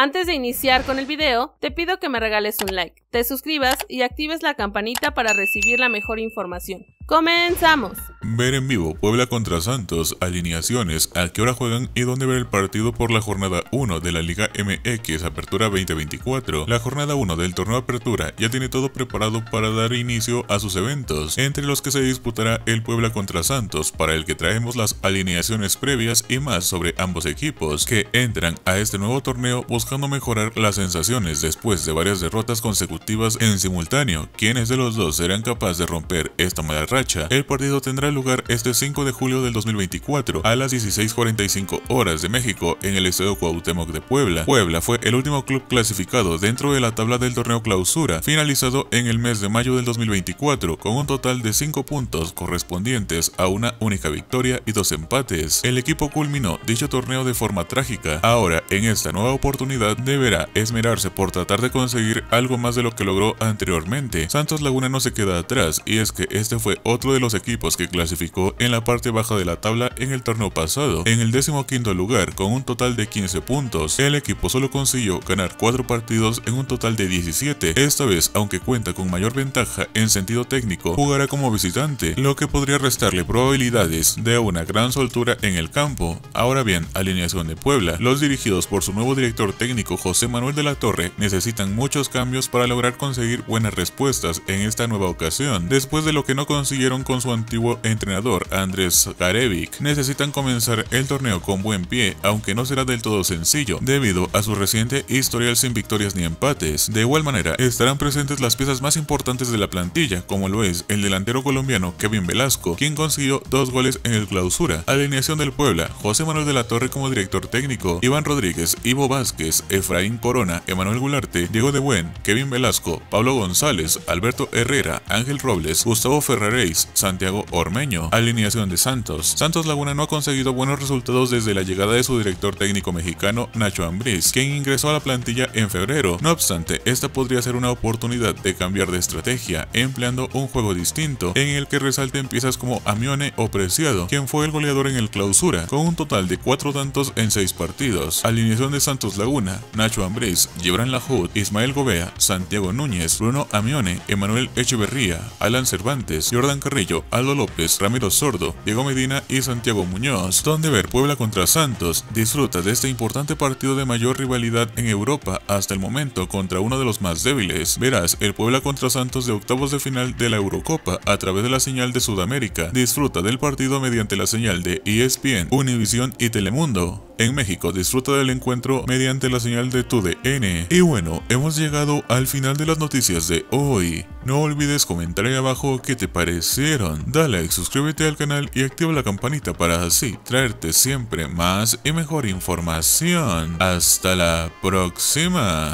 Antes de iniciar con el video, te pido que me regales un like te suscribas y actives la campanita para recibir la mejor información. ¡Comenzamos! Ver en vivo Puebla contra Santos, alineaciones, a qué hora juegan y dónde ver el partido por la jornada 1 de la Liga MX Apertura 2024. La jornada 1 del torneo Apertura ya tiene todo preparado para dar inicio a sus eventos, entre los que se disputará el Puebla contra Santos, para el que traemos las alineaciones previas y más sobre ambos equipos, que entran a este nuevo torneo buscando mejorar las sensaciones después de varias derrotas consecutivas en simultáneo. Quienes de los dos serán capaces de romper esta mala racha? El partido tendrá lugar este 5 de julio del 2024 a las 16.45 horas de México en el Estadio Cuauhtémoc de Puebla. Puebla fue el último club clasificado dentro de la tabla del torneo clausura, finalizado en el mes de mayo del 2024 con un total de 5 puntos correspondientes a una única victoria y dos empates. El equipo culminó dicho torneo de forma trágica. Ahora, en esta nueva oportunidad, deberá esmerarse por tratar de conseguir algo más de lo que logró anteriormente, Santos Laguna no se queda atrás y es que este fue otro de los equipos que clasificó en la parte baja de la tabla en el torneo pasado, en el quinto lugar con un total de 15 puntos. El equipo solo consiguió ganar 4 partidos en un total de 17, esta vez aunque cuenta con mayor ventaja en sentido técnico, jugará como visitante, lo que podría restarle probabilidades de una gran soltura en el campo. Ahora bien, alineación de Puebla, los dirigidos por su nuevo director técnico José Manuel de la Torre necesitan muchos cambios para la conseguir buenas respuestas en esta nueva ocasión, después de lo que no consiguieron con su antiguo entrenador Andrés Garevic. Necesitan comenzar el torneo con buen pie, aunque no será del todo sencillo, debido a su reciente historial sin victorias ni empates. De igual manera, estarán presentes las piezas más importantes de la plantilla, como lo es el delantero colombiano Kevin Velasco, quien consiguió dos goles en el clausura, alineación del Puebla, José Manuel de la Torre como director técnico, Iván Rodríguez, Ivo Vázquez, Efraín Corona, Emanuel Gularte, Diego de Buen, Kevin Velasco, Pablo González, Alberto Herrera, Ángel Robles, Gustavo Ferraréis, Santiago Ormeño. Alineación de Santos. Santos Laguna no ha conseguido buenos resultados desde la llegada de su director técnico mexicano Nacho Ambriz, quien ingresó a la plantilla en febrero. No obstante, esta podría ser una oportunidad de cambiar de estrategia, empleando un juego distinto en el que resalten piezas como Amione o Preciado, quien fue el goleador en el clausura, con un total de cuatro tantos en seis partidos. Alineación de Santos Laguna, Nacho Ambriz, Gibran Lahoud, Ismael Gobea, Santiago Diego Núñez, Bruno Amione, Emanuel Echeverría, Alan Cervantes, Jordan Carrillo, Aldo López, Ramiro Sordo, Diego Medina y Santiago Muñoz, donde ver Puebla contra Santos disfruta de este importante partido de mayor rivalidad en Europa hasta el momento contra uno de los más débiles. Verás el Puebla contra Santos de octavos de final de la Eurocopa a través de la señal de Sudamérica. Disfruta del partido mediante la señal de ESPN, Univision y Telemundo en México. Disfruta del encuentro mediante la señal de tu DN. Y bueno, hemos llegado al final de las noticias de hoy. No olvides comentar ahí abajo qué te parecieron. Dale like, suscríbete al canal y activa la campanita para así traerte siempre más y mejor información. Hasta la próxima.